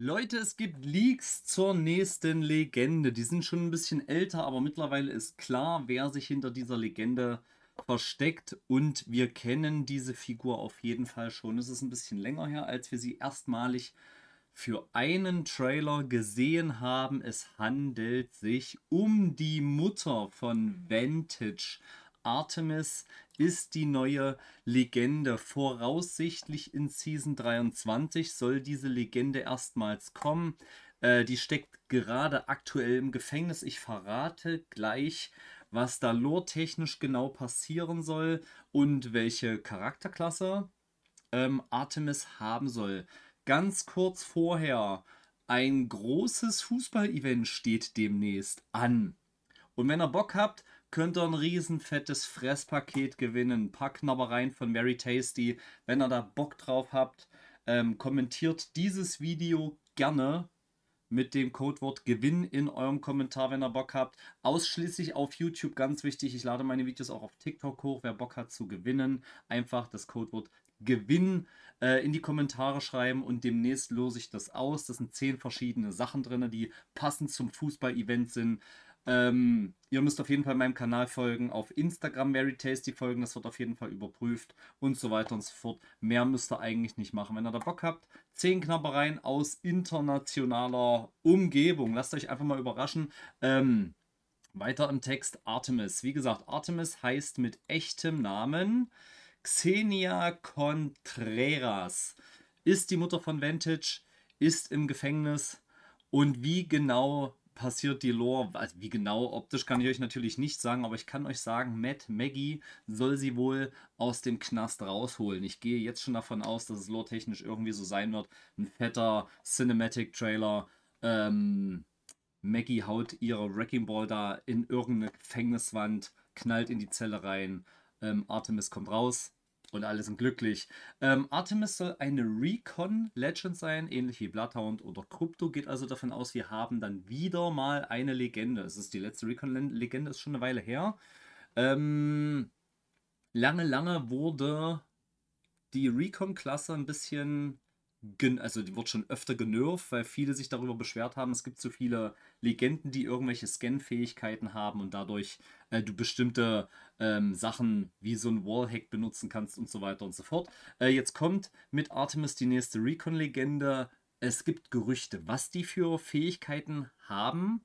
Leute, es gibt Leaks zur nächsten Legende. Die sind schon ein bisschen älter, aber mittlerweile ist klar, wer sich hinter dieser Legende versteckt. Und wir kennen diese Figur auf jeden Fall schon. Es ist ein bisschen länger her, als wir sie erstmalig für einen Trailer gesehen haben. Es handelt sich um die Mutter von mhm. Vantage, Artemis ist die neue Legende. Voraussichtlich in Season 23 soll diese Legende erstmals kommen. Äh, die steckt gerade aktuell im Gefängnis. Ich verrate gleich, was da lore-technisch genau passieren soll und welche Charakterklasse ähm, Artemis haben soll. Ganz kurz vorher, ein großes Fußball-Event steht demnächst an. Und wenn ihr Bock habt, könnt ihr ein riesen fettes Fresspaket gewinnen. Ein paar Knabbereien von Mary Tasty. Wenn ihr da Bock drauf habt, ähm, kommentiert dieses Video gerne mit dem Codewort Gewinn in eurem Kommentar, wenn ihr Bock habt. Ausschließlich auf YouTube, ganz wichtig. Ich lade meine Videos auch auf TikTok hoch. Wer Bock hat zu gewinnen, einfach das Codewort Gewinn äh, in die Kommentare schreiben und demnächst lose ich das aus. Das sind zehn verschiedene Sachen drin, die passend zum Fußball-Event sind. Ähm, ihr müsst auf jeden Fall meinem Kanal folgen, auf Instagram Very Tasty folgen, das wird auf jeden Fall überprüft und so weiter und so fort. Mehr müsst ihr eigentlich nicht machen. Wenn ihr da Bock habt, 10 Knabbereien aus internationaler Umgebung. Lasst euch einfach mal überraschen. Ähm, weiter im Text Artemis. Wie gesagt, Artemis heißt mit echtem Namen Xenia Contreras. Ist die Mutter von Vantage, ist im Gefängnis. Und wie genau passiert die Lore. Also wie genau optisch kann ich euch natürlich nicht sagen, aber ich kann euch sagen, Matt Maggie soll sie wohl aus dem Knast rausholen. Ich gehe jetzt schon davon aus, dass es loretechnisch irgendwie so sein wird. Ein fetter Cinematic-Trailer. Ähm, Maggie haut ihre Wrecking Ball da in irgendeine Gefängniswand, knallt in die Zelle rein. Ähm, Artemis kommt raus, und alle sind glücklich. Ähm, Artemis soll eine Recon-Legend sein, ähnlich wie Bloodhound oder Krypto. Geht also davon aus, wir haben dann wieder mal eine Legende. Es ist die letzte Recon-Legende, ist schon eine Weile her. Ähm, lange, lange wurde die Recon-Klasse ein bisschen also die wird schon öfter genervt, weil viele sich darüber beschwert haben, es gibt so viele Legenden, die irgendwelche Scan-Fähigkeiten haben und dadurch äh, du bestimmte ähm, Sachen wie so ein Wallhack benutzen kannst und so weiter und so fort. Äh, jetzt kommt mit Artemis die nächste Recon-Legende. Es gibt Gerüchte, was die für Fähigkeiten haben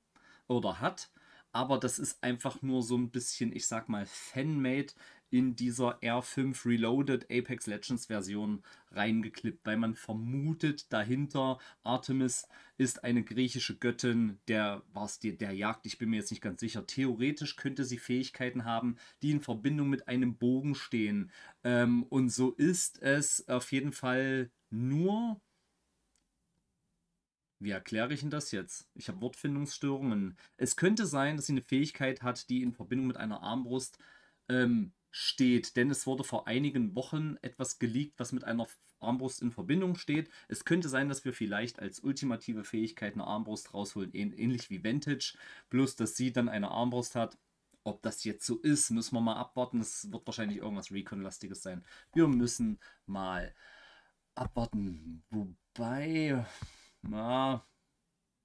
oder hat aber das ist einfach nur so ein bisschen, ich sag mal, fan Fanmade in dieser R5 Reloaded Apex Legends Version reingeklippt, weil man vermutet dahinter, Artemis ist eine griechische Göttin der, war's die, der Jagd, ich bin mir jetzt nicht ganz sicher. Theoretisch könnte sie Fähigkeiten haben, die in Verbindung mit einem Bogen stehen. Ähm, und so ist es auf jeden Fall nur. Wie erkläre ich Ihnen das jetzt? Ich habe Wortfindungsstörungen. Es könnte sein, dass sie eine Fähigkeit hat, die in Verbindung mit einer Armbrust ähm, steht, denn es wurde vor einigen Wochen etwas geleakt, was mit einer Armbrust in Verbindung steht. Es könnte sein, dass wir vielleicht als ultimative Fähigkeit eine Armbrust rausholen, ähnlich wie Vantage, bloß dass sie dann eine Armbrust hat. Ob das jetzt so ist, müssen wir mal abwarten. Es wird wahrscheinlich irgendwas Recon-lastiges sein. Wir müssen mal abwarten. Wobei, na,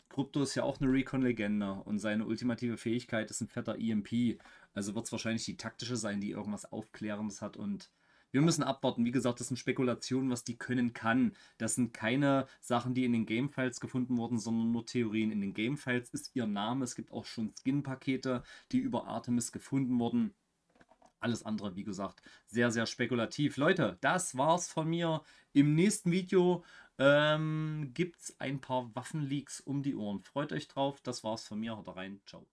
Krypto ist ja auch eine Recon-Legende und seine ultimative Fähigkeit ist ein fetter EMP. Also wird es wahrscheinlich die taktische sein, die irgendwas Aufklärendes hat und wir müssen abwarten. Wie gesagt, das sind Spekulationen, was die können kann. Das sind keine Sachen, die in den Gamefiles gefunden wurden, sondern nur Theorien. In den Gamefiles ist ihr Name. Es gibt auch schon Skin-Pakete, die über Artemis gefunden wurden. Alles andere, wie gesagt, sehr, sehr spekulativ. Leute, das war's von mir. Im nächsten Video ähm, gibt es ein paar Waffenleaks um die Ohren. Freut euch drauf. Das war's von mir. Haut rein. Ciao.